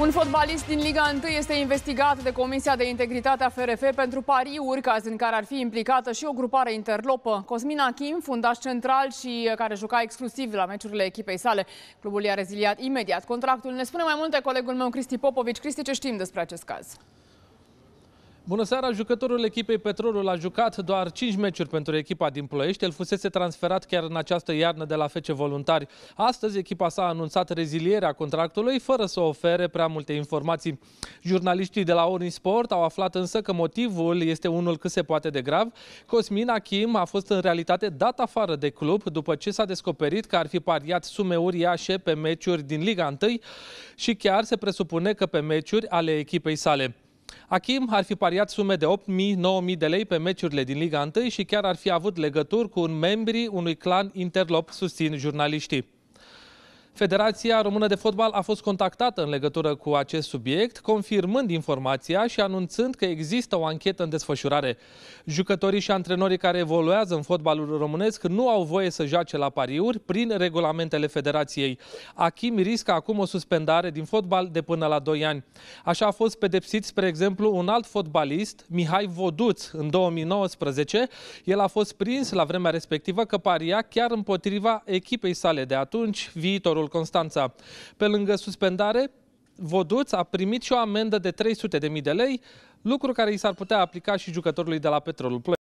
Un fotbalist din Liga 1 este investigat de Comisia de Integritate a FRF pentru pariuri, caz în care ar fi implicată și o grupare interlopă. Cosmina Kim, fundaș central și eh, care juca exclusiv la meciurile echipei sale. Clubul i-a reziliat imediat contractul. Ne spune mai multe colegul meu Cristi Popovici. Cristi, ce știm despre acest caz? Bună seara! Jucătorul echipei Petrolul a jucat doar 5 meciuri pentru echipa din Ploiești. El fusese transferat chiar în această iarnă de la Fece Voluntari. Astăzi echipa s-a anunțat rezilierea contractului fără să ofere prea multe informații. Jurnaliștii de la Sport au aflat însă că motivul este unul cât se poate de grav. Cosmin Achim a fost în realitate dat afară de club după ce s-a descoperit că ar fi pariat sume uriașe pe meciuri din Liga 1 și chiar se presupune că pe meciuri ale echipei sale. Achim ar fi pariat sume de 8.000-9.000 de lei pe meciurile din Liga 1 și chiar ar fi avut legături cu un membrii unui clan interlop, susțin jurnaliștii. Federația Română de Fotbal a fost contactată în legătură cu acest subiect, confirmând informația și anunțând că există o anchetă în desfășurare. Jucătorii și antrenorii care evoluează în fotbalul românesc nu au voie să joace la pariuri prin regulamentele Federației. Achim riscă acum o suspendare din fotbal de până la 2 ani. Așa a fost pedepsit, spre exemplu, un alt fotbalist, Mihai Voduț, în 2019. El a fost prins la vremea respectivă că paria chiar împotriva echipei sale de atunci, viitorul Spitalul Constanța. Pe lângă suspendare, Voduț a primit și o amendă de 300.000 de lei, lucru care i s-ar putea aplica și jucătorului de la Petrolul Plăi.